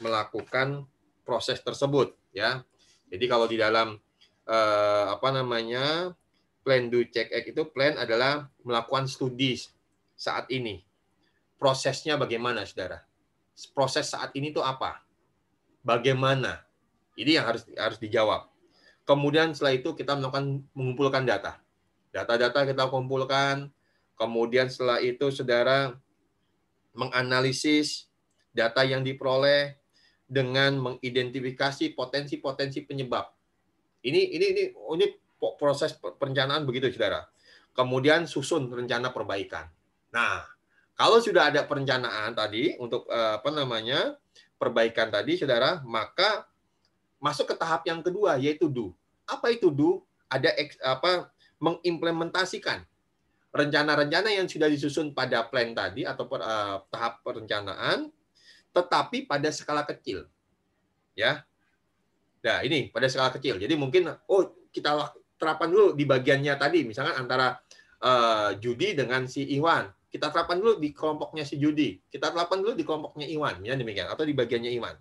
melakukan proses tersebut ya. Jadi kalau di dalam eh, apa namanya plan do check act itu plan adalah melakukan studi saat ini. Prosesnya bagaimana Saudara? proses saat ini itu apa? Bagaimana? Ini yang harus harus dijawab. Kemudian setelah itu kita melakukan mengumpulkan data. Data-data kita kumpulkan, kemudian setelah itu saudara menganalisis data yang diperoleh dengan mengidentifikasi potensi-potensi penyebab. Ini ini ini oh, ini proses perencanaan begitu saudara. Kemudian susun rencana perbaikan. Nah, kalau sudah ada perencanaan tadi untuk eh, apa namanya perbaikan tadi, saudara, maka masuk ke tahap yang kedua yaitu do. Apa itu do? Ada apa mengimplementasikan rencana-rencana yang sudah disusun pada plan tadi atau per, uh, tahap perencanaan tetapi pada skala kecil. Ya. Nah, ini pada skala kecil. Jadi mungkin oh kita terapkan dulu di bagiannya tadi misalkan antara uh, judi dengan si Iwan kita terapkan dulu di kelompoknya si Judi, kita terapkan dulu di kelompoknya Iwan, ya demikian, atau di bagiannya Iwan.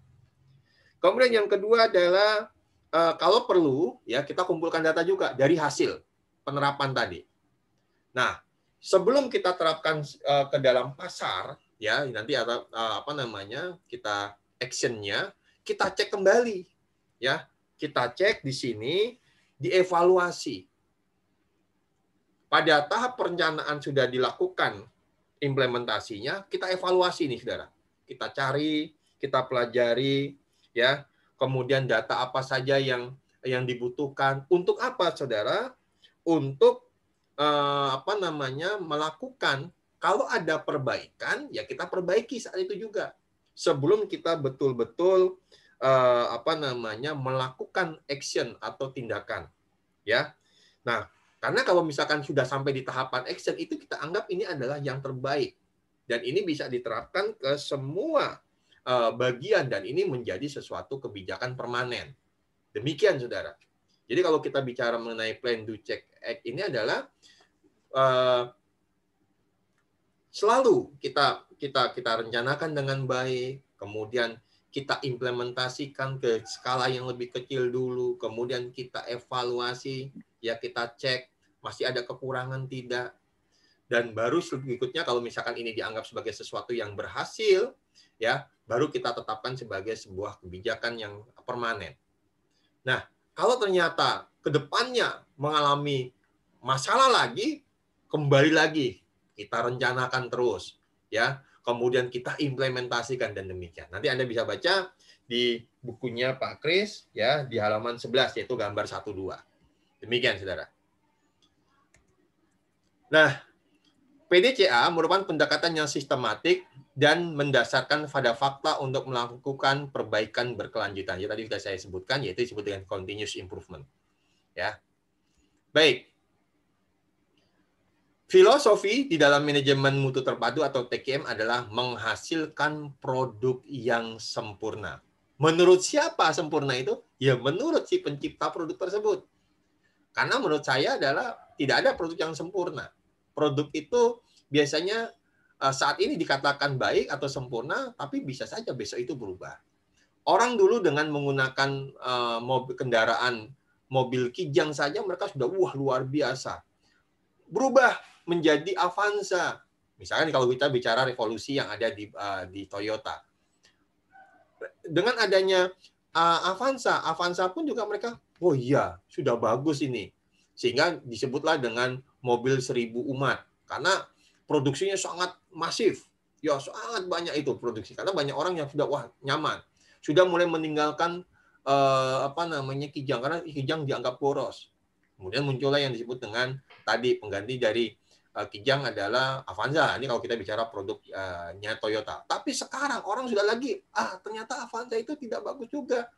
Kemudian yang kedua adalah eh, kalau perlu ya kita kumpulkan data juga dari hasil penerapan tadi. Nah, sebelum kita terapkan eh, ke dalam pasar, ya nanti ada, eh, apa namanya kita actionnya, kita cek kembali, ya kita cek di sini, dievaluasi pada tahap perencanaan sudah dilakukan implementasinya kita evaluasi nih saudara kita cari kita pelajari ya kemudian data apa saja yang yang dibutuhkan untuk apa saudara untuk eh, apa namanya melakukan kalau ada perbaikan ya kita perbaiki saat itu juga sebelum kita betul-betul eh, apa namanya melakukan action atau tindakan ya nah karena kalau misalkan sudah sampai di tahapan action itu kita anggap ini adalah yang terbaik dan ini bisa diterapkan ke semua eh, bagian dan ini menjadi sesuatu kebijakan permanen. Demikian saudara. Jadi kalau kita bicara mengenai plan do check act ini adalah uh, selalu kita kita kita rencanakan dengan baik, kemudian kita implementasikan ke skala yang lebih kecil dulu, kemudian kita evaluasi, ya kita cek masih ada kekurangan tidak. Dan baru berikutnya kalau misalkan ini dianggap sebagai sesuatu yang berhasil, ya baru kita tetapkan sebagai sebuah kebijakan yang permanen. Nah, kalau ternyata kedepannya mengalami masalah lagi, kembali lagi kita rencanakan terus, ya. Kemudian kita implementasikan dan demikian. Nanti Anda bisa baca di bukunya Pak Kris ya di halaman 11 yaitu gambar satu dua Demikian Saudara. Nah, PDCA merupakan pendekatan yang sistematik dan mendasarkan pada fakta untuk melakukan perbaikan berkelanjutan. Ya tadi sudah saya sebutkan yaitu disebut dengan continuous improvement. Ya. Baik. Filosofi di dalam manajemen mutu terpadu atau TKM adalah menghasilkan produk yang sempurna. Menurut siapa sempurna itu? Ya menurut si pencipta produk tersebut. Karena menurut saya adalah tidak ada produk yang sempurna produk itu biasanya eh, saat ini dikatakan baik atau sempurna, tapi bisa saja besok itu berubah. Orang dulu dengan menggunakan eh, mobil kendaraan mobil kijang saja mereka sudah wah luar biasa. Berubah menjadi Avanza. Misalkan kalau kita bicara revolusi yang ada di eh, di Toyota. Dengan adanya Avanza, Avanza pun juga mereka, oh iya, sudah bagus ini. Sehingga disebutlah dengan mobil seribu umat karena produksinya sangat masif ya sangat banyak itu produksi karena banyak orang yang sudah wah nyaman sudah mulai meninggalkan eh, apa namanya kijang karena kijang dianggap boros kemudian muncullah yang disebut dengan tadi pengganti dari eh, kijang adalah Avanza ini kalau kita bicara produknya eh, Toyota tapi sekarang orang sudah lagi ah ternyata Avanza itu tidak bagus juga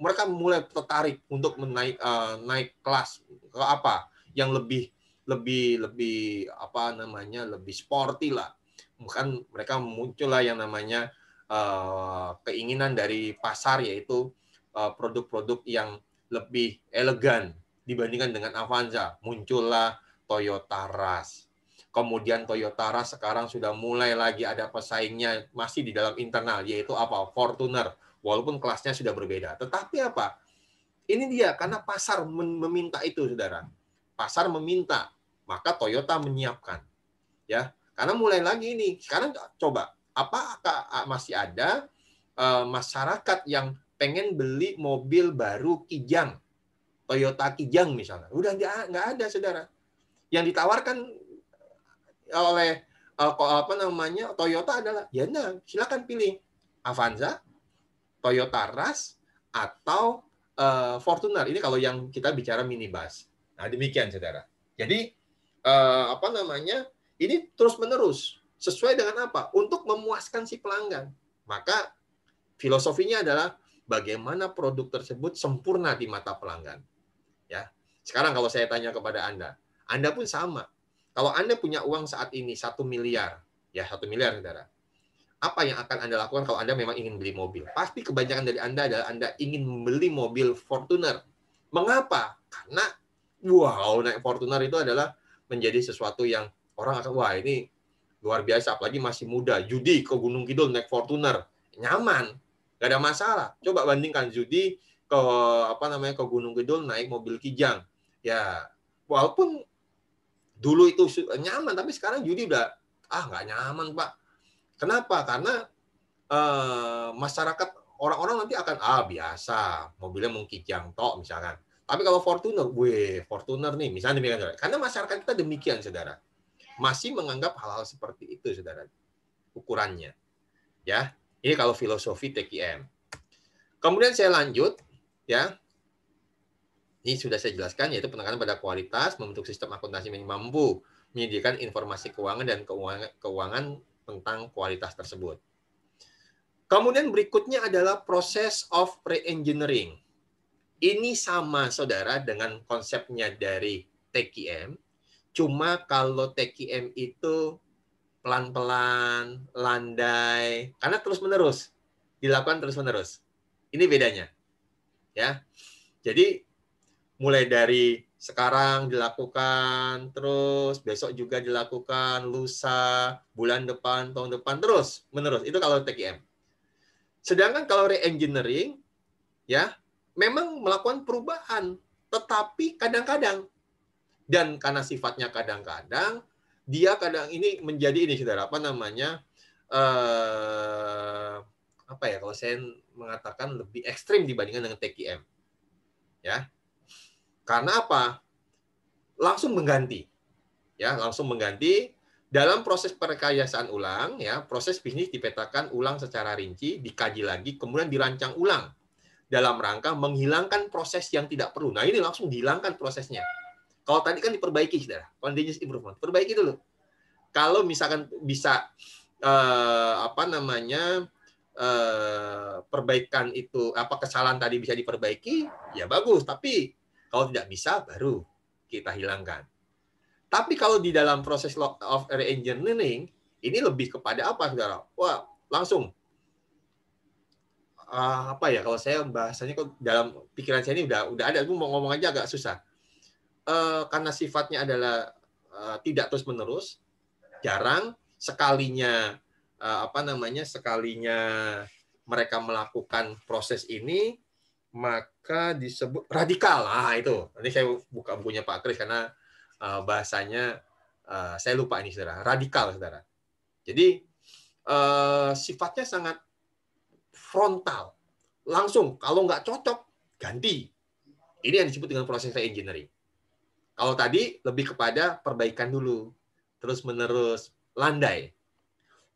mereka mulai tertarik untuk menaik eh, naik kelas ke apa yang lebih lebih lebih apa namanya lebih sporty lah bukan mereka muncullah yang namanya uh, keinginan dari pasar yaitu eh, produk-produk uh, yang lebih elegan dibandingkan dengan Avanza muncullah Toyota Rush kemudian Toyota Rush sekarang sudah mulai lagi ada pesaingnya masih di dalam internal yaitu apa Fortuner walaupun kelasnya sudah berbeda tetapi apa ini dia karena pasar meminta itu saudara pasar meminta, maka Toyota menyiapkan. Ya, karena mulai lagi ini, sekarang coba apa masih ada e, masyarakat yang pengen beli mobil baru Kijang, Toyota Kijang misalnya, udah nggak ada saudara. Yang ditawarkan oleh e, apa namanya Toyota adalah ya nah silakan pilih Avanza, Toyota Rush atau uh, Fortuner. Ini kalau yang kita bicara minibus. Nah, demikian Saudara. Jadi eh, apa namanya? Ini terus-menerus sesuai dengan apa? Untuk memuaskan si pelanggan. Maka filosofinya adalah bagaimana produk tersebut sempurna di mata pelanggan. Ya. Sekarang kalau saya tanya kepada Anda, Anda pun sama. Kalau Anda punya uang saat ini satu miliar, ya satu miliar saudara, apa yang akan Anda lakukan kalau Anda memang ingin beli mobil? Pasti kebanyakan dari Anda adalah Anda ingin membeli mobil Fortuner. Mengapa? Karena wow naik Fortuner itu adalah menjadi sesuatu yang orang akan wah ini luar biasa apalagi masih muda judi ke Gunung Kidul naik Fortuner nyaman nggak ada masalah coba bandingkan judi ke apa namanya ke Gunung Kidul naik mobil kijang ya walaupun dulu itu nyaman tapi sekarang judi udah ah nggak nyaman pak kenapa karena eh, masyarakat orang-orang nanti akan ah biasa mobilnya mungkin Kijang, tok misalkan tapi kalau Fortuner, weh, Fortuner nih, misalnya demikian, saudara. Karena masyarakat kita demikian, saudara. Masih menganggap hal-hal seperti itu, saudara. Ukurannya. Ya, ini kalau filosofi TKM. Kemudian saya lanjut, ya. Ini sudah saya jelaskan, yaitu penekanan pada kualitas, membentuk sistem akuntansi yang mampu menyediakan informasi keuangan dan keuangan, keuangan tentang kualitas tersebut. Kemudian berikutnya adalah proses of pre-engineering ini sama saudara dengan konsepnya dari TKM, cuma kalau TKM itu pelan-pelan, landai, karena terus-menerus dilakukan terus-menerus. Ini bedanya. Ya. Jadi mulai dari sekarang dilakukan, terus besok juga dilakukan, lusa, bulan depan, tahun depan terus menerus. Itu kalau TKM. Sedangkan kalau reengineering ya memang melakukan perubahan, tetapi kadang-kadang dan karena sifatnya kadang-kadang dia kadang ini menjadi ini saudara apa namanya eh, apa ya kalau saya mengatakan lebih ekstrim dibandingkan dengan TKM ya karena apa langsung mengganti ya langsung mengganti dalam proses perkayasaan ulang ya proses bisnis dipetakan ulang secara rinci dikaji lagi kemudian dirancang ulang dalam rangka menghilangkan proses yang tidak perlu. Nah, ini langsung dihilangkan prosesnya. Kalau tadi kan diperbaiki, saudara. Continuous improvement. Perbaiki dulu. Kalau misalkan bisa eh, apa namanya eh, perbaikan itu apa kesalahan tadi bisa diperbaiki, ya bagus. Tapi kalau tidak bisa, baru kita hilangkan. Tapi kalau di dalam proses of re-engineering, ini lebih kepada apa, saudara? Wah, langsung uh, apa ya kalau saya bahasanya kok dalam pikiran saya ini udah udah ada, gue mau ngomong aja agak susah. Uh, karena sifatnya adalah uh, tidak terus menerus, jarang sekalinya uh, apa namanya sekalinya mereka melakukan proses ini maka disebut radikal ah itu ini saya buka bukunya Pak Kris karena uh, bahasanya uh, saya lupa ini saudara radikal saudara jadi uh, sifatnya sangat frontal. Langsung, kalau nggak cocok, ganti. Ini yang disebut dengan proses reengineering. Kalau tadi lebih kepada perbaikan dulu, terus menerus landai.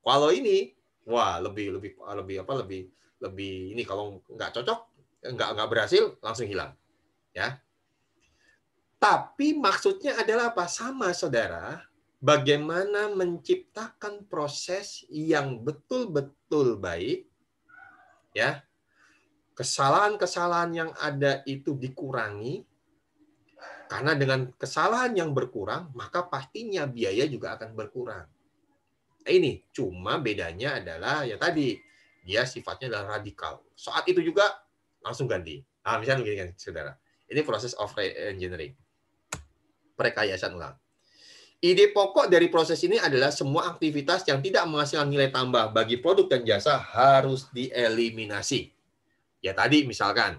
Kalau ini, wah lebih lebih lebih apa lebih lebih ini kalau nggak cocok, nggak nggak berhasil, langsung hilang, ya. Tapi maksudnya adalah apa? Sama saudara, bagaimana menciptakan proses yang betul-betul baik ya kesalahan-kesalahan yang ada itu dikurangi karena dengan kesalahan yang berkurang maka pastinya biaya juga akan berkurang nah, ini cuma bedanya adalah ya tadi dia sifatnya adalah radikal saat itu juga langsung ganti nah, misalnya begini kan saudara ini proses of engineering perekayasan ulang Ide pokok dari proses ini adalah semua aktivitas yang tidak menghasilkan nilai tambah bagi produk dan jasa harus dieliminasi. Ya tadi misalkan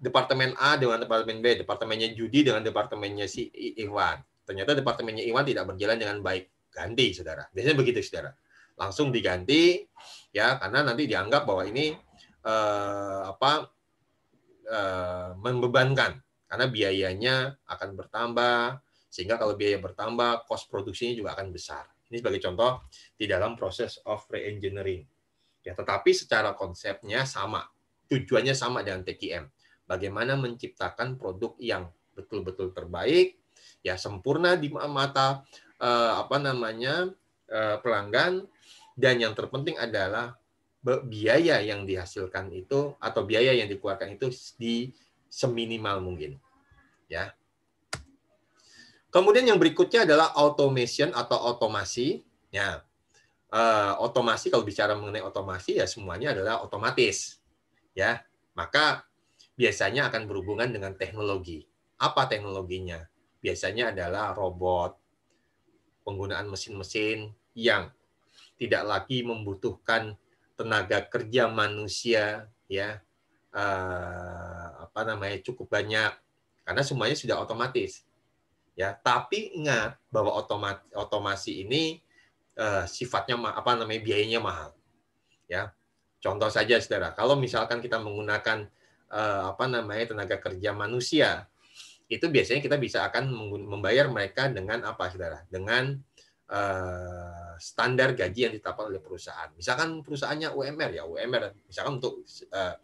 departemen A dengan departemen B, departemennya Judi dengan departemennya si Iwan. Ternyata departemennya Iwan tidak berjalan dengan baik. Ganti, Saudara. Biasanya begitu, Saudara. Langsung diganti ya karena nanti dianggap bahwa ini eh, apa eh, membebankan karena biayanya akan bertambah sehingga kalau biaya bertambah, cost produksinya juga akan besar. Ini sebagai contoh di dalam proses of reengineering. Ya, tetapi secara konsepnya sama. Tujuannya sama dengan TKM. Bagaimana menciptakan produk yang betul-betul terbaik, ya sempurna di mata eh, apa namanya eh, pelanggan dan yang terpenting adalah biaya yang dihasilkan itu atau biaya yang dikeluarkan itu di seminimal mungkin ya Kemudian yang berikutnya adalah automation atau otomasi. Ya, eh, otomasi kalau bicara mengenai otomasi ya semuanya adalah otomatis. Ya, maka biasanya akan berhubungan dengan teknologi. Apa teknologinya? Biasanya adalah robot, penggunaan mesin-mesin yang tidak lagi membutuhkan tenaga kerja manusia, ya eh, apa namanya cukup banyak karena semuanya sudah otomatis ya tapi ingat bahwa otomat, otomasi ini uh, sifatnya apa namanya biayanya mahal ya contoh saja saudara kalau misalkan kita menggunakan uh, apa namanya tenaga kerja manusia itu biasanya kita bisa akan membayar mereka dengan apa saudara dengan uh, standar gaji yang ditetapkan oleh perusahaan misalkan perusahaannya UMR ya UMR misalkan untuk uh,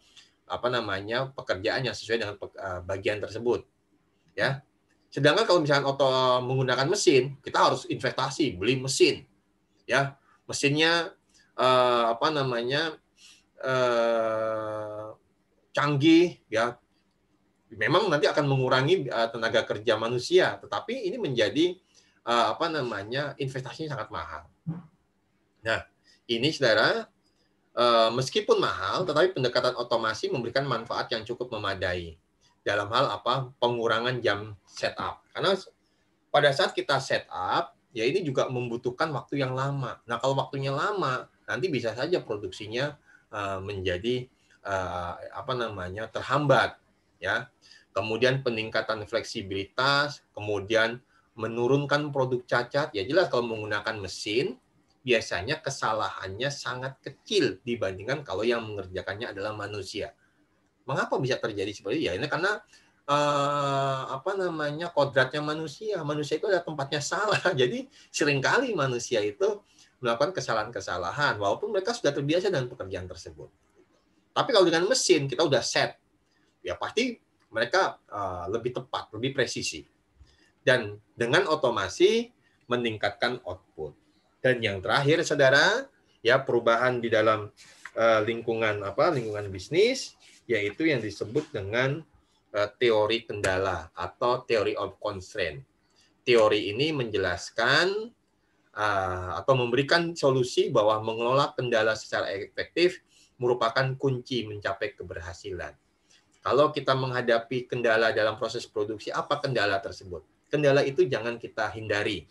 apa namanya pekerjaannya sesuai dengan bagian tersebut ya Sedangkan kalau misalnya auto menggunakan mesin, kita harus investasi, beli mesin. Ya, mesinnya eh, apa namanya? eh, canggih ya. Memang nanti akan mengurangi eh, tenaga kerja manusia, tetapi ini menjadi eh, apa namanya? investasinya sangat mahal. Nah, ini saudara eh, meskipun mahal, tetapi pendekatan otomasi memberikan manfaat yang cukup memadai dalam hal apa pengurangan jam setup. Karena pada saat kita setup, ya ini juga membutuhkan waktu yang lama. Nah kalau waktunya lama, nanti bisa saja produksinya eh, menjadi eh, apa namanya terhambat, ya. Kemudian peningkatan fleksibilitas, kemudian menurunkan produk cacat. Ya jelas kalau menggunakan mesin, biasanya kesalahannya sangat kecil dibandingkan kalau yang mengerjakannya adalah manusia. Mengapa bisa terjadi seperti itu? Ya ini karena uh, apa namanya kodratnya manusia. Manusia itu ada tempatnya salah. Jadi seringkali manusia itu melakukan kesalahan-kesalahan walaupun mereka sudah terbiasa dengan pekerjaan tersebut. Tapi kalau dengan mesin kita sudah set, ya pasti mereka uh, lebih tepat, lebih presisi. Dan dengan otomasi meningkatkan output. Dan yang terakhir saudara, ya perubahan di dalam uh, lingkungan apa? lingkungan bisnis yaitu yang disebut dengan eh, teori kendala atau teori of constraint. Teori ini menjelaskan eh, atau memberikan solusi bahwa mengelola kendala secara efektif merupakan kunci mencapai keberhasilan. Kalau kita menghadapi kendala dalam proses produksi, apa kendala tersebut? Kendala itu jangan kita hindari,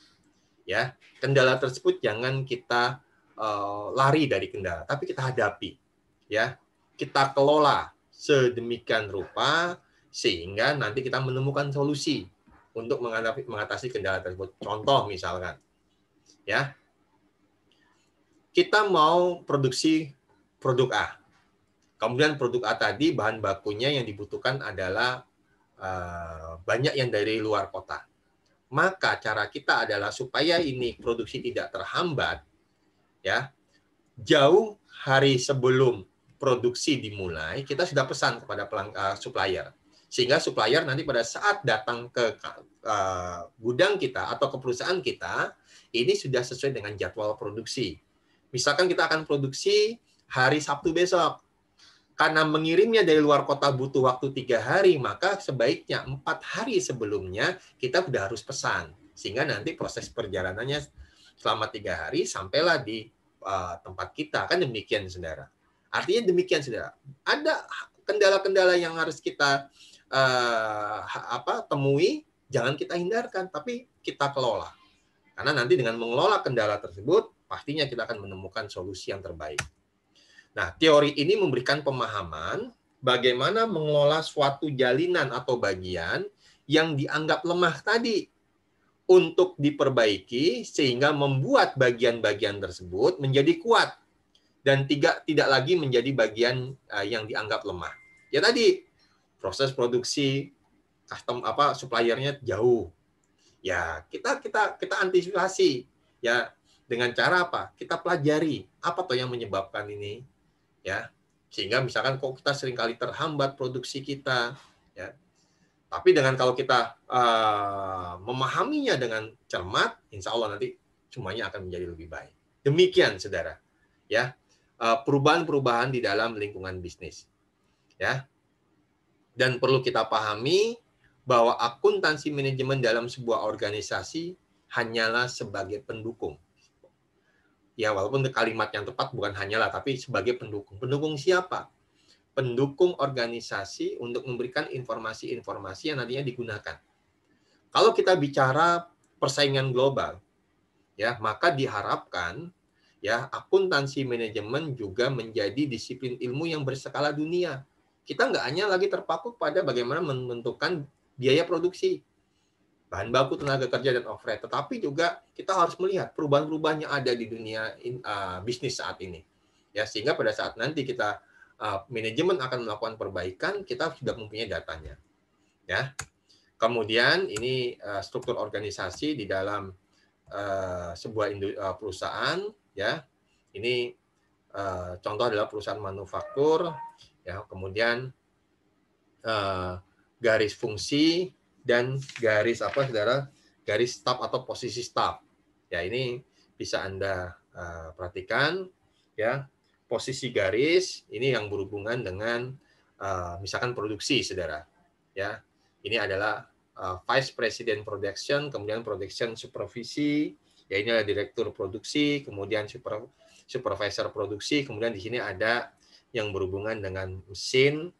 ya. Kendala tersebut jangan kita uh, lari dari kendala, tapi kita hadapi, ya. Kita kelola, sedemikian rupa sehingga nanti kita menemukan solusi untuk mengatasi kendala tersebut. Contoh misalkan, ya kita mau produksi produk A. Kemudian produk A tadi bahan bakunya yang dibutuhkan adalah eh, banyak yang dari luar kota. Maka cara kita adalah supaya ini produksi tidak terhambat, ya jauh hari sebelum produksi dimulai, kita sudah pesan kepada pelang, eh, supplier. Sehingga supplier nanti pada saat datang ke eh, gudang kita atau ke perusahaan kita, ini sudah sesuai dengan jadwal produksi. Misalkan kita akan produksi hari Sabtu besok. Karena mengirimnya dari luar kota butuh waktu tiga hari, maka sebaiknya empat hari sebelumnya kita sudah harus pesan. Sehingga nanti proses perjalanannya selama tiga hari sampailah di eh, tempat kita. Kan demikian, saudara. Artinya demikian saudara. Ada kendala-kendala yang harus kita uh, apa temui, jangan kita hindarkan, tapi kita kelola. Karena nanti dengan mengelola kendala tersebut, pastinya kita akan menemukan solusi yang terbaik. Nah, teori ini memberikan pemahaman bagaimana mengelola suatu jalinan atau bagian yang dianggap lemah tadi untuk diperbaiki sehingga membuat bagian-bagian tersebut menjadi kuat dan tiga tidak lagi menjadi bagian uh, yang dianggap lemah. Ya tadi proses produksi custom apa suppliernya jauh. Ya kita kita kita antisipasi ya dengan cara apa? Kita pelajari apa toh yang menyebabkan ini ya sehingga misalkan kok kita seringkali terhambat produksi kita ya tapi dengan kalau kita uh, memahaminya dengan cermat insya Allah nanti semuanya akan menjadi lebih baik demikian saudara ya Eh, perubahan-perubahan di dalam lingkungan bisnis. Ya. Dan perlu kita pahami bahwa akuntansi manajemen dalam sebuah organisasi hanyalah sebagai pendukung. Ya, walaupun kalimat yang tepat bukan hanyalah tapi sebagai pendukung. Pendukung siapa? Pendukung organisasi untuk memberikan informasi-informasi yang nantinya digunakan. Kalau kita bicara persaingan global, ya, maka diharapkan Ya, akuntansi manajemen juga menjadi disiplin ilmu yang berskala dunia. Kita nggak hanya lagi terpaku pada bagaimana menentukan biaya produksi, bahan baku tenaga kerja dan overhead, tetapi juga kita harus melihat perubahan-perubahan yang ada di dunia in, uh, bisnis saat ini. Ya, sehingga pada saat nanti kita uh, manajemen akan melakukan perbaikan, kita sudah mempunyai datanya. Ya. Kemudian ini ah, struktur organisasi di dalam sebuah perusahaan ya ini uh, contoh adalah perusahaan manufaktur ya kemudian uh, garis fungsi dan garis apa saudara garis staf atau posisi staf ya ini bisa anda uh, perhatikan ya posisi garis ini yang berhubungan dengan uh, misalkan produksi saudara ya ini adalah uh, vice president production kemudian production supervisi Ya ini ada direktur produksi, kemudian super, supervisor produksi, kemudian di sini ada yang berhubungan dengan mesin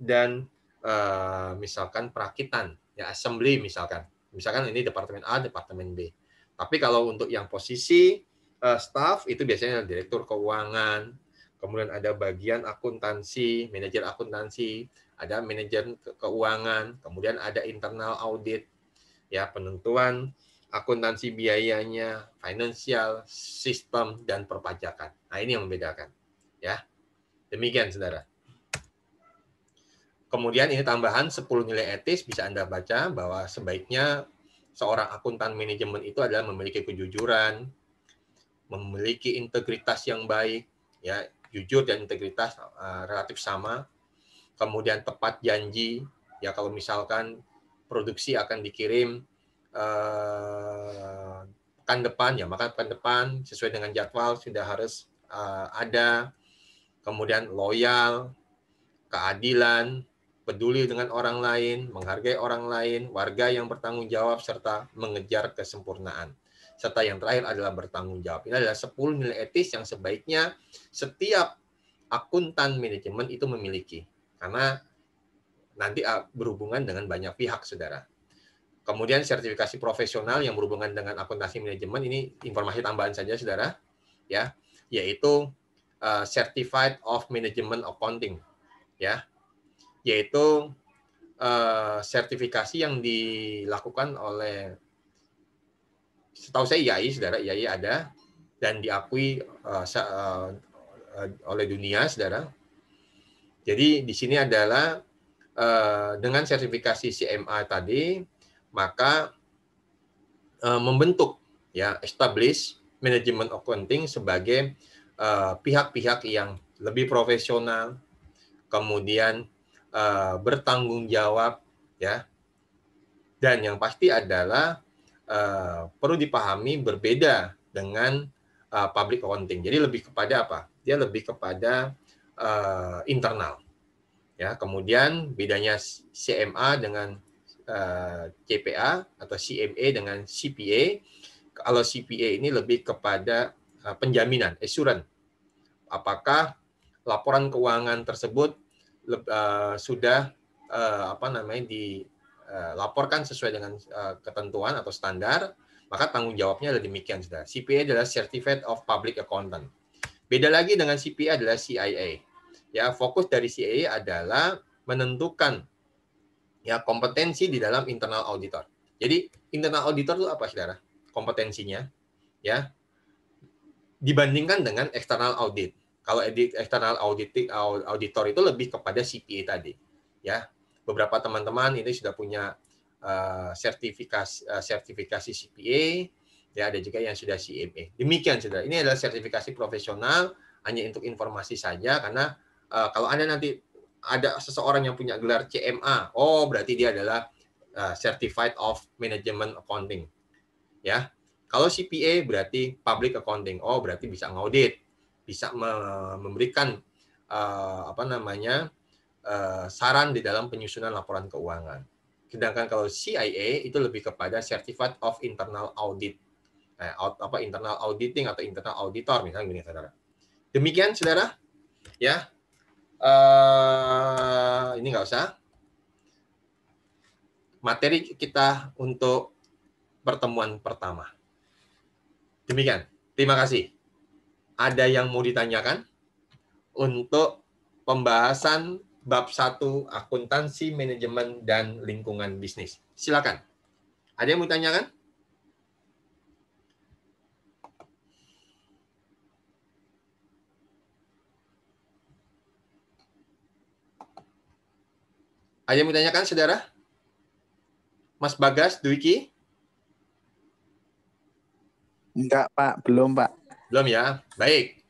dan eh, misalkan perakitan, ya assembly misalkan. Misalkan ini departemen A, departemen B. Tapi kalau untuk yang posisi eh, staff itu biasanya direktur keuangan, kemudian ada bagian akuntansi, manajer akuntansi, ada manajer keuangan, kemudian ada internal audit, ya penentuan akuntansi biayanya, finansial, sistem, dan perpajakan. Nah, ini yang membedakan. ya Demikian, saudara. Kemudian ini tambahan 10 nilai etis bisa Anda baca bahwa sebaiknya seorang akuntan manajemen itu adalah memiliki kejujuran, memiliki integritas yang baik, ya jujur dan integritas uh, relatif sama. Kemudian tepat janji, ya kalau misalkan produksi akan dikirim uh, depan ya maka pekan depan sesuai dengan jadwal sudah harus uh, ada kemudian loyal keadilan peduli dengan orang lain menghargai orang lain warga yang bertanggung jawab serta mengejar kesempurnaan serta yang terakhir adalah bertanggung jawab ini adalah 10 nilai etis yang sebaiknya setiap akuntan manajemen itu memiliki karena nanti eh, berhubungan dengan banyak pihak saudara Kemudian sertifikasi profesional yang berhubungan dengan akuntansi manajemen ini informasi tambahan saja saudara ya yaitu uh, Certified of Management Accounting ya yaitu uh, sertifikasi yang dilakukan oleh setahu saya IAI saudara IAI ada dan diakui uh, uh, oleh dunia saudara jadi di sini adalah uh, dengan sertifikasi CMA tadi maka uh, membentuk ya establish manajemen accounting sebagai e, pihak-pihak uh, yang lebih profesional, kemudian uh, bertanggung jawab, ya. Dan yang pasti adalah uh, perlu dipahami berbeda dengan uh, public accounting. Jadi lebih kepada apa? Dia lebih kepada uh, internal. Ya, kemudian bedanya CMA dengan uh, eh, CPA atau CMA dengan CPA. Kalau CPA ini lebih kepada eh, penjaminan, assurance. Apakah laporan keuangan tersebut eh, sudah apa namanya dilaporkan sesuai dengan ketentuan atau standar? Maka tanggung jawabnya adalah demikian sudah. CPA adalah Certificate of Public Accountant. Beda lagi dengan CPA adalah CIA. Ya, fokus dari CIA adalah menentukan ya kompetensi di dalam internal auditor. Jadi internal auditor itu apa saudara? Kompetensinya ya dibandingkan dengan external audit. Kalau edit external audit auditor itu lebih kepada CPA tadi, ya. Beberapa teman-teman ini sudah punya uh, sertifikasi uh, sertifikasi CPA, ya ada juga yang sudah CMA. Demikian saudara. Ini adalah sertifikasi profesional hanya untuk informasi saja karena uh, kalau anda nanti ada seseorang yang punya gelar CMA, oh berarti dia adalah uh, Certified of Management Accounting. Ya. Kalau CPA berarti Public Accounting. Oh, berarti bisa ngaudit, bisa me memberikan uh, apa namanya? Uh, saran di dalam penyusunan laporan keuangan. Sedangkan kalau CIA itu lebih kepada Certified of Internal Audit. Eh, out, apa internal auditing atau internal auditor misalnya gini saudara. Demikian saudara. Ya, uh, ini nggak usah. Materi kita untuk pertemuan pertama. Demikian. Terima kasih. Ada yang mau ditanyakan untuk pembahasan bab 1 akuntansi manajemen dan lingkungan bisnis. Silakan. Ada yang mau ditanyakan? Ada yang ditanyakan, saudara? Mas Bagas, Dwiki? Enggak, Pak. Belum, Pak. Belum ya? Baik.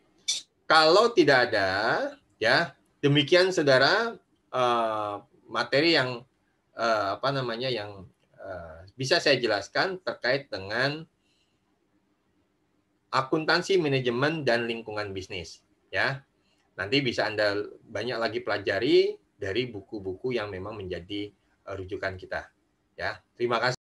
Kalau tidak ada, ya demikian, saudara, eh, materi yang eh, apa namanya yang eh, bisa saya jelaskan terkait dengan akuntansi manajemen dan lingkungan bisnis ya nanti bisa anda banyak lagi pelajari dari buku-buku yang memang menjadi eh, rujukan kita. Ya, terima kasih.